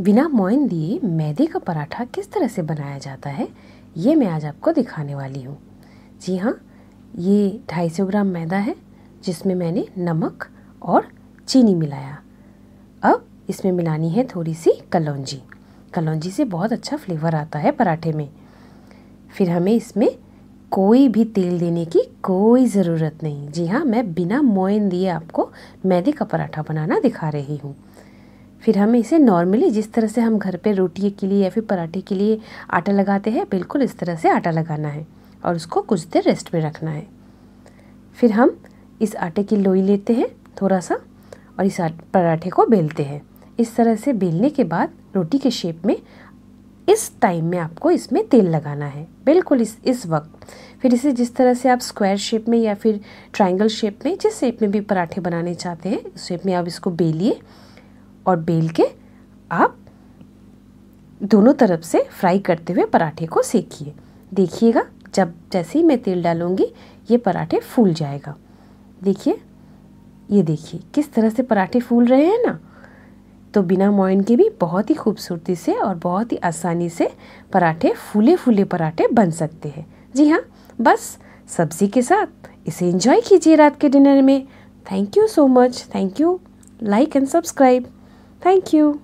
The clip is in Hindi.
बिना मोइन दिए मैदे का पराठा किस तरह से बनाया जाता है ये मैं आज आपको दिखाने वाली हूँ जी हाँ ये 250 ग्राम मैदा है जिसमें मैंने नमक और चीनी मिलाया अब इसमें मिलानी है थोड़ी सी कलौजी कलौजी से बहुत अच्छा फ्लेवर आता है पराठे में फिर हमें इसमें कोई भी तेल देने की कोई ज़रूरत नहीं जी हाँ मैं बिना मोइन दिए आपको मैदे का पराठा बनाना दिखा रही हूँ फिर हमें इसे नॉर्मली जिस तरह से हम घर पे रोटी के लिए या फिर पराठे के लिए आटा लगाते हैं बिल्कुल इस तरह से आटा लगाना है और उसको कुछ देर रेस्ट में रखना है फिर हम इस आटे की लोई लेते हैं थोड़ा सा और इस पराठे को बेलते हैं इस तरह से बेलने के बाद रोटी के शेप में इस टाइम में आपको इसमें तेल लगाना है बिल्कुल इस इस वक्त फिर इसे जिस तरह से आप स्क्वायर शेप में या फिर ट्रायंगल शेप में जिस शेप में भी पराठे बनाने चाहते हैं उस शेप में आप इसको बेलिए और बेल के आप दोनों तरफ से फ्राई करते हुए पराठे को सेकिए देखिएगा जब जैसे ही मैं तेल डालूँगी ये पराठे फूल जाएगा देखिए ये देखिए किस तरह से पराठे फूल रहे हैं ना तो बिना मोइन के भी बहुत ही खूबसूरती से और बहुत ही आसानी से पराठे फूले फूले पराठे बन सकते हैं जी हाँ बस सब्जी के साथ इसे इंजॉय कीजिए रात के डिनर में thank you so much thank you like and subscribe Thank you.